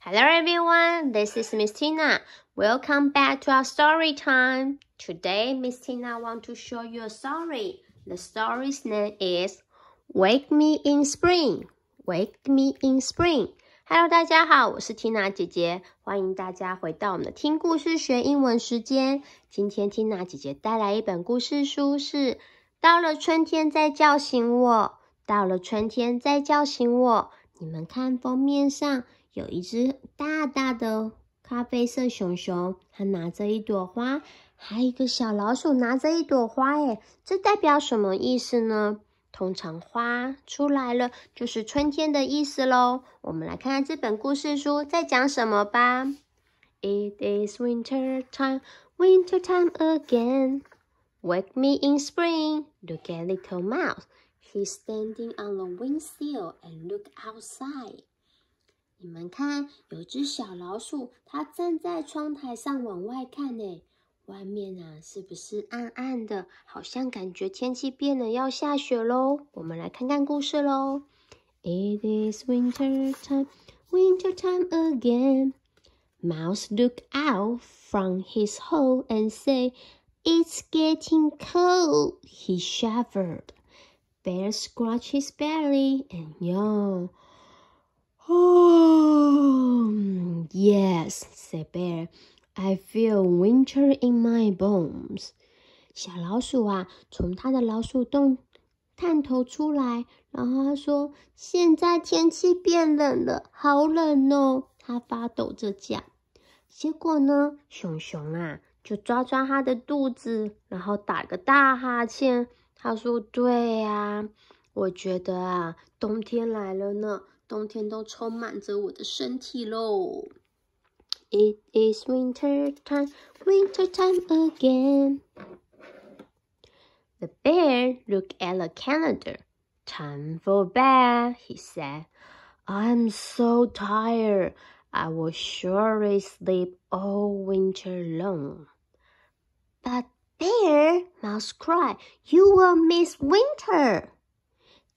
Hello, everyone. This is Miss Tina. Welcome back to our story time. Today, Miss Tina want to show you a story. The story's name is "Wake Me in Spring". Wake Me in Spring. Hello, 大家好，我是 Tina 姐姐，欢迎大家回到我们的听故事学英文时间。今天 Tina 姐姐带来一本故事书，是到了春天再叫醒我，到了春天再叫醒我。你们看封面上。有一只大大的咖啡色熊熊，它拿着一朵花，还有一个小老鼠拿着一朵花。哎，这代表什么意思呢？通常花出来了就是春天的意思喽。我们来看看这本故事书在讲什么吧。It is winter time, winter time again. Wake me in spring. Look at little mouse. He's standing on the w i n d h i l l and look outside. 你们看，有只小老鼠，它站在窗台上往外看呢。外面啊，是不是暗暗的？好像感觉天气变了，要下雪喽。我们来看看故事喽。It is winter time, winter time again. Mouse l o o k out from his hole and s a y "It's getting cold." He shivered. Bear s c r a t c h e his belly and yawn. Yes, said bear. I feel winter in my bones. 小老鼠啊，从它的老鼠洞探头出来，然后它说：“现在天气变冷了，好冷哦！”它发抖着讲。结果呢，熊熊啊，就抓抓它的肚子，然后打个大哈欠。它说：“对呀，我觉得啊，冬天来了呢。”冬天都充满着我的身体喽。It is winter time, winter time again. The bear looked at the calendar. Time for bed, he said. I'm so tired. I will surely sleep all winter long. But bear, Mouse cried, you will miss winter.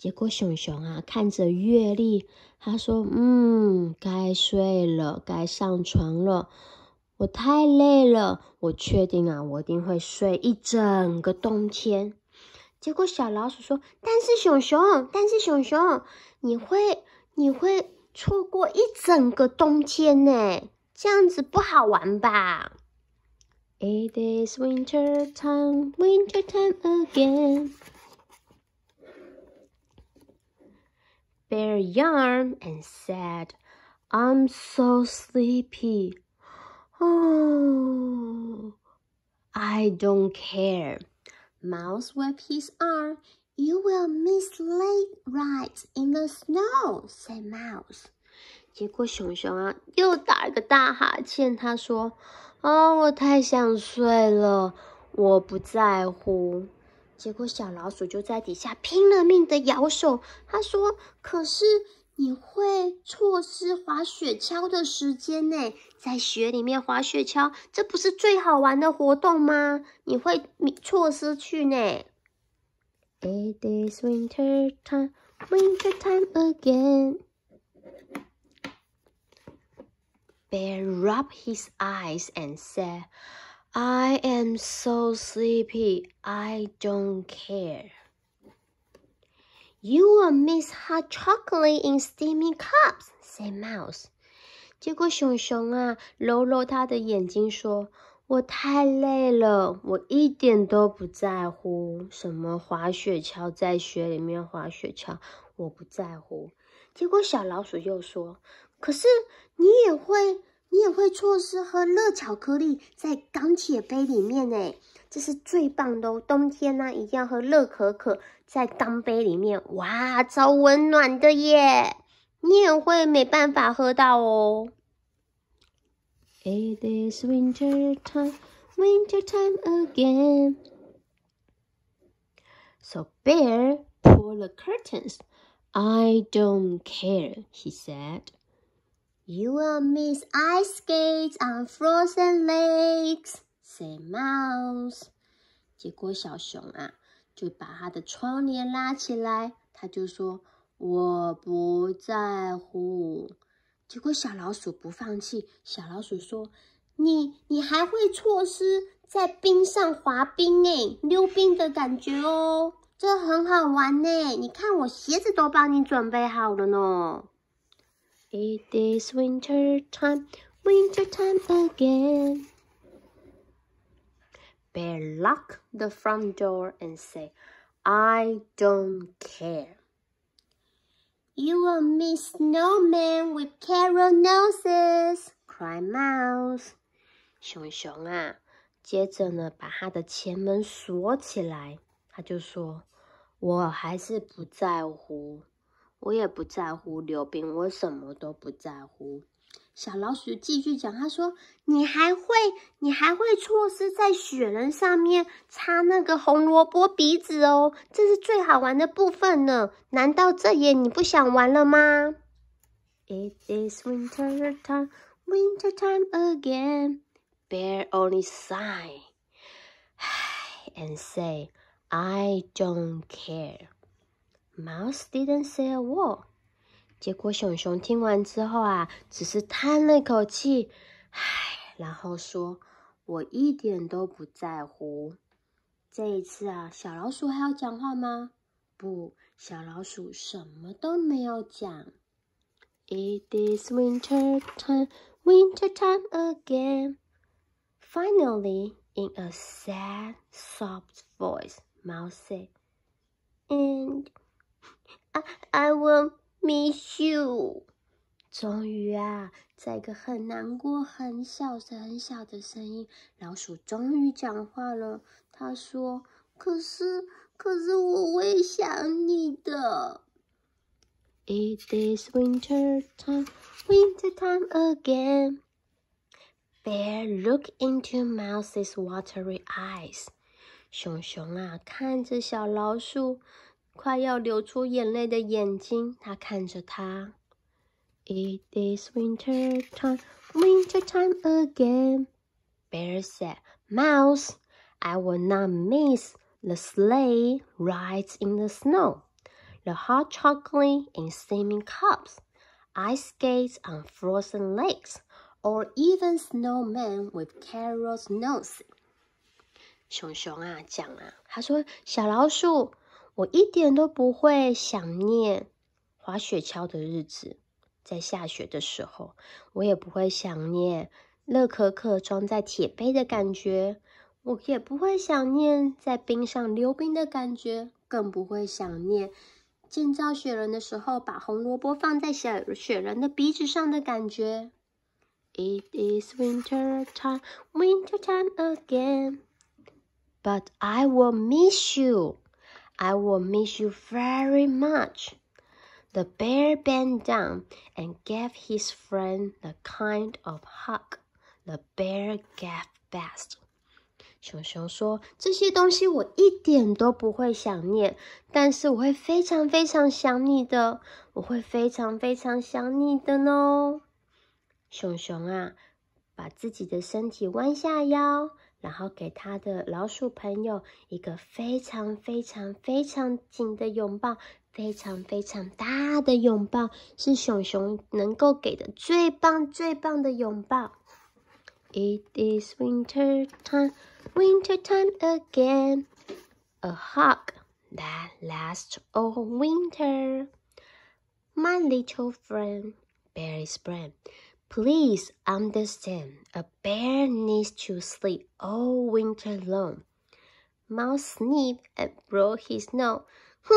结果熊熊啊看着月历它说嗯该睡了该上床了我太累了我确定啊我一定会睡一整个冬天结果小老鼠说但是熊熊但是熊熊你会你会错过一整个冬天呢，这样子不好玩吧 it is winter time winter time again bare yarn and said, I'm so sleepy. Oh, I don't care. Mouse waved his arm. You will miss late rides in the snow, said Mouse. 结果熊熊啊又打了个大哈欠，他说：“哦，我太想睡了，我不在乎。”结果小老鼠就在底下拼了命的摇手。他说：“可是你会错失滑雪橇的时间呢，在雪里面滑雪橇，这不是最好玩的活动吗？你会错失去呢。” It is winter time, winter time again. Bear rubbed his eyes and said. I am so sleepy. I don't care. You will miss hot chocolate in steaming cups, said Mouse. 结果熊熊啊，揉揉他的眼睛，说：“我太累了，我一点都不在乎什么滑雪橇，在雪里面滑雪橇，我不在乎。”结果小老鼠又说：“可是你也会。”你也会错失喝热巧克力在钢铁杯里面诶这是最棒的哦！冬天呢，一定要喝热可可，在钢杯里面，哇，超温暖的耶！你也会没办法喝到哦。It is winter time, winter time again. So bear pull the curtains. I don't care, he said. You will miss ice skates o n frozen lakes," said Mouse. 结果小熊啊，就把他的窗帘拉起来，他就说我不在乎。结果小老鼠不放弃，小老鼠说你你还会错失在冰上滑冰哎，溜冰的感觉哦，这很好玩哎！你看我鞋子都帮你准备好了呢。It is winter time, winter time again. Bear lock the front door and say, I don't care. You will miss snowmen with carrot noses, cried Mouse. 熊熊啊，接着呢，把他的前门锁起来。他就说：“我还是不在乎。” ah, 我也不在乎溜冰我什么都不在乎小老鼠继续讲它说你还会你还会错失在雪人上面插那个红萝卜鼻子哦这是最好玩的部分呢难道这也你不想玩了吗 it is winter time winter time again bear only sigh and say i don't care Mouse didn't say a word。结果熊熊听完之后啊，只是叹了口气，唉，然后说：“我一点都不在乎。”这一次啊，小老鼠还要讲话吗？不，小老鼠什么都没有讲。It is winter time, winter time again. Finally, in a sad, soft voice, Mouse said, "And I I will miss you。终于啊，在一个很难过、很小声、很小的声音，老鼠终于讲话了。他说：“可是，可是我会想你的。” It is winter time, winter time again. Bear look into mouse's watery eyes. 熊熊啊，看着小老鼠。快要流出眼泪的眼睛，他看着他。It is winter time, winter time again. Bear said, Mouse, I will not miss the sleigh rides in the snow, the hot chocolate in steaming cups, ice skates on frozen lakes, or even snowmen with carrots nose. 熊熊啊，讲啊，他说小老鼠。我一点都不会想念滑雪橇的日子，在下雪的时候，我也不会想念乐可可装在铁杯的感觉，我也不会想念在冰上溜冰的感觉，更不会想念建造雪人的时候把红萝卜放在小雪人的鼻子上的感觉。It is winter time, winter time again, but I will miss you. I will miss you very much. The bear bent down and gave his friend the kind of hug. The bear gave b e s t 熊熊说：“这些东西我一点都不会想念，但是我会非常非常想你的，我会非常非常想你的呢。”熊熊啊，把自己的身体弯下腰。然后给他的老鼠朋友一个非常非常非常紧的拥抱，非常非常大的拥抱，是熊熊能够给的最棒最棒的拥抱。It is winter time, winter time again, a hug that lasts all winter, my little friend, Barry's friend. Please understand, a bear needs to sleep all winter long. Mouse sniffed and blew his nose. 哼！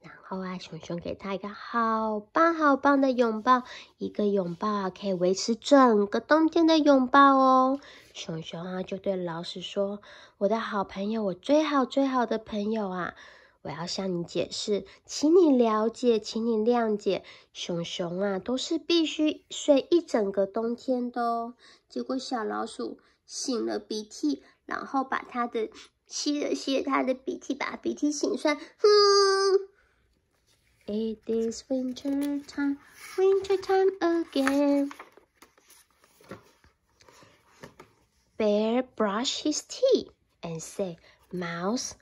然后啊，熊熊给他一个好棒好棒的拥抱，一个拥抱啊，可以维持整个冬天的拥抱哦。熊熊啊，就对老鼠说：“我的好朋友，我最好最好的朋友啊！”我要向你解释，请你了解，请你谅解。熊熊啊，都是必须睡一整个冬天的哦。结果小老鼠擤了，鼻涕，然后把它的吸了吸它的鼻涕，把鼻涕擤出来。哼。It is winter time, winter time again. Bear brush his teeth and say, mouse.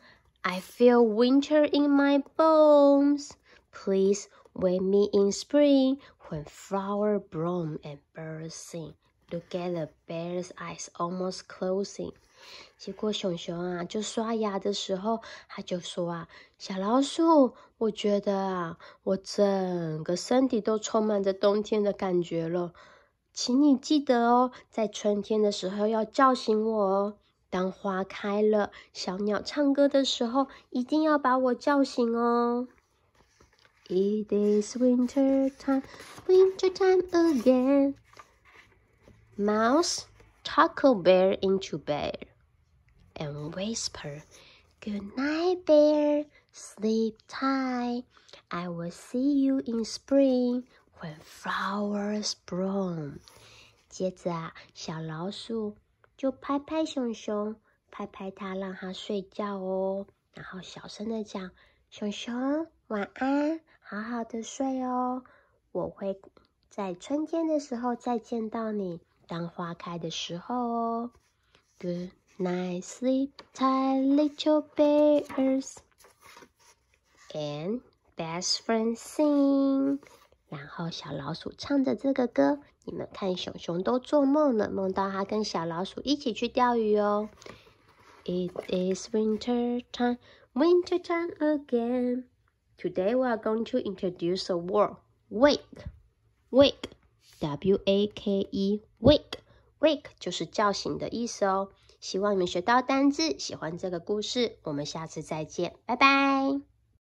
I feel winter in my bones. Please wake me in spring when flowers bloom and birds sing to get the bear's eyes almost closing. 结果熊熊啊，就刷牙的时候，他就说啊，小老鼠，我觉得啊，我整个身体都充满着冬天的感觉了，请你记得哦，在春天的时候要叫醒我哦。当花开了，小鸟唱歌的时候，一定要把我叫醒哦。It is winter time, winter time again. Mouse tuckle bear into bed and whisper, "Good night, bear, sleep tight. I will see you in spring when flowers bloom." 接着啊，小老鼠。就拍拍熊熊，拍拍它，让它睡觉哦。然后小声的讲：“熊熊晚安，好好的睡哦。我会在春天的时候再见到你，当花开的时候哦。” Good night, sleep tight, little bears, and best friends sing。然后小老鼠唱着这个歌。你们看，熊熊都做梦了，梦到它跟小老鼠一起去钓鱼哦。It is winter time, winter time again. Today we are going to introduce a word, wake, wake, w a k e, wake, wake，就是叫醒的意思哦。希望你们学到单字，喜欢这个故事，我们下次再见，拜拜。